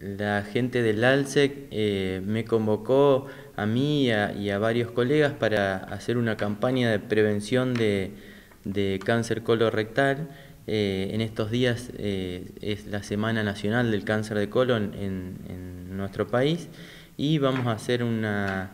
La gente del ALSEC eh, me convocó a mí y a, varios colegas para hacer una campaña de prevención de, de cáncer colorectal. Eh, en estos días eh, es la Semana Nacional del Cáncer de Colon en nuestro país y vamos a hacer una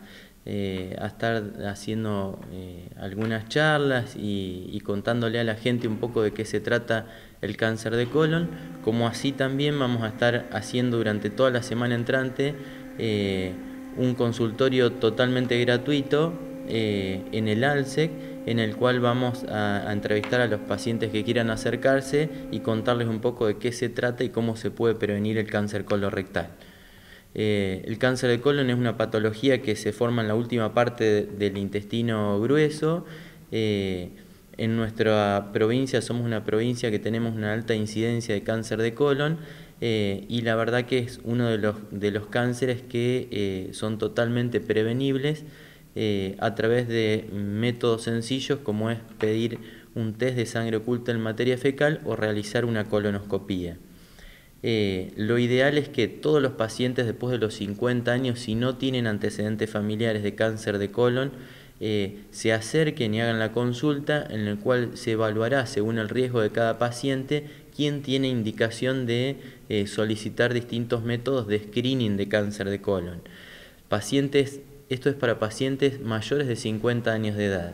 eh, a estar haciendo eh, algunas charlas y, contándole a la gente un poco de qué se trata el cáncer de colon, como así también vamos a estar haciendo durante toda la semana entrante eh, un consultorio totalmente gratuito en el ALSEC en el cual vamos a, a, entrevistar a los pacientes que quieran acercarse y contarles un poco de qué se trata y cómo se puede prevenir el cáncer colorectal. Eh, el cáncer de colon es una patología que se forma en la última parte del intestino grueso. Eh, en nuestra provincia somos una provincia que tenemos una alta incidencia de cáncer de colon eh, y la verdad que es uno de los, de los cánceres que son totalmente prevenibles a través de métodos sencillos como es pedir un test de sangre oculta en materia fecal o realizar una colonoscopía. Eh, lo ideal es que todos los pacientes después de los 50 años, si no tienen antecedentes familiares de cáncer de colon, eh, se acerquen y hagan la consulta en la cual se evaluará según el riesgo de cada paciente quién tiene indicación de eh, solicitar distintos métodos de screening de cáncer de colon. Pacientes, esto es para pacientes mayores de 50 años de edad.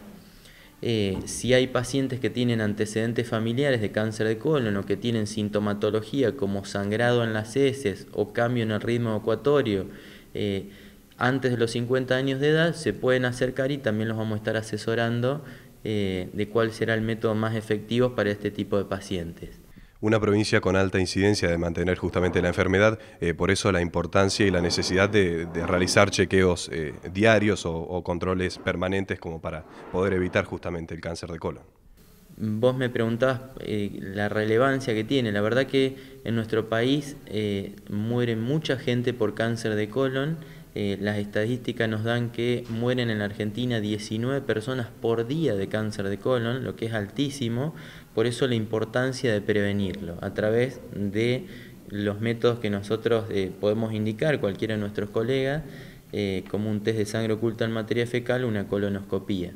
Eh, si hay pacientes que tienen antecedentes familiares de cáncer de colon o que tienen sintomatología como sangrado en las heces o cambio en el ritmo evacuatorio eh, antes de los 50 años de edad, se pueden acercar y también los vamos a estar asesorando eh, de cuál será el método más efectivo para este tipo de pacientes una provincia con alta incidencia de mantener justamente la enfermedad, eh, por eso la importancia y la necesidad de, realizar chequeos eh, diarios o, controles permanentes como para poder evitar justamente el cáncer de colon. Vos me preguntabas eh, la relevancia que tiene. La verdad que en nuestro país muere mucha gente por cáncer de colon eh, las estadísticas nos dan que mueren en la Argentina 19 personas por día de cáncer de colon, lo que es altísimo, por eso la importancia de prevenirlo a través de los métodos que nosotros eh, podemos indicar, cualquiera de nuestros colegas, eh, como un test de sangre oculta en materia fecal, una colonoscopía.